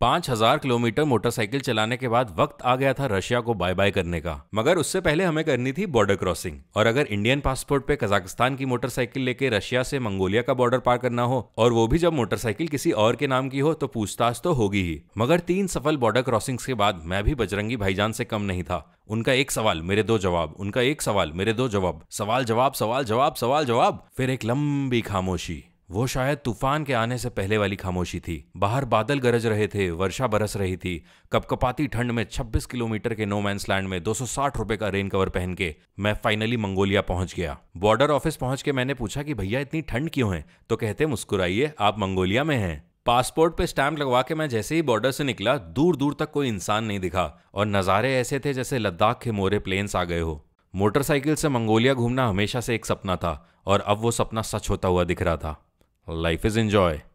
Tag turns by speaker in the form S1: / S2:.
S1: पांच हजार kilometre motorcycle चलाने के बाद वक्त आ गया था रशिया को बाय बाय करने का मगर उससे पहले हमें करनी थी बॉर्डर क्रॉसिंग और अगर इंडियन पासपोर्ट पे कजाकिस्तान की मोटरसाइकिल लेके रशिया से मंगोलिया का बॉर्डर पार करना हो और वो भी जब मोटरसाइकिल किसी और के नाम की हो तो पूछताछ तो होगी ही मगर तीन सफल बॉर्डर क्रॉसिंग के बाद मैं भी बजरंगी भाईजान से कम नहीं था उनका एक सवाल मेरे दो जवाब उनका एक सवाल मेरे दो जवाब सवाल जवाब सवाल जवाब सवाल जवाब फिर एक लंबी खामोशी वो शायद तूफान के आने से पहले वाली खामोशी थी बाहर बादल गरज रहे थे वर्षा बरस रही थी कपकपाती ठंड में 26 किलोमीटर के नो मैंस लैंड में 260 रुपए का रेन कवर पहन के मैं फाइनली मंगोलिया पहुंच गया बॉर्डर ऑफिस पहुंच के मैंने पूछा कि भैया इतनी ठंड क्यों है तो कहते मुस्कुराइए आप मंगोलिया में हैं पासपोर्ट पे स्टैंप लगवा के मैं जैसे ही बॉर्डर से निकला दूर दूर तक कोई इंसान नहीं दिखा और नज़ारे ऐसे थे जैसे लद्दाख के मोरे प्लेन्स आ गए हो मोटरसाइकिल से मंगोलिया घूमना हमेशा से एक सपना था और अब वो सपना सच होता हुआ दिख रहा था life is enjoy.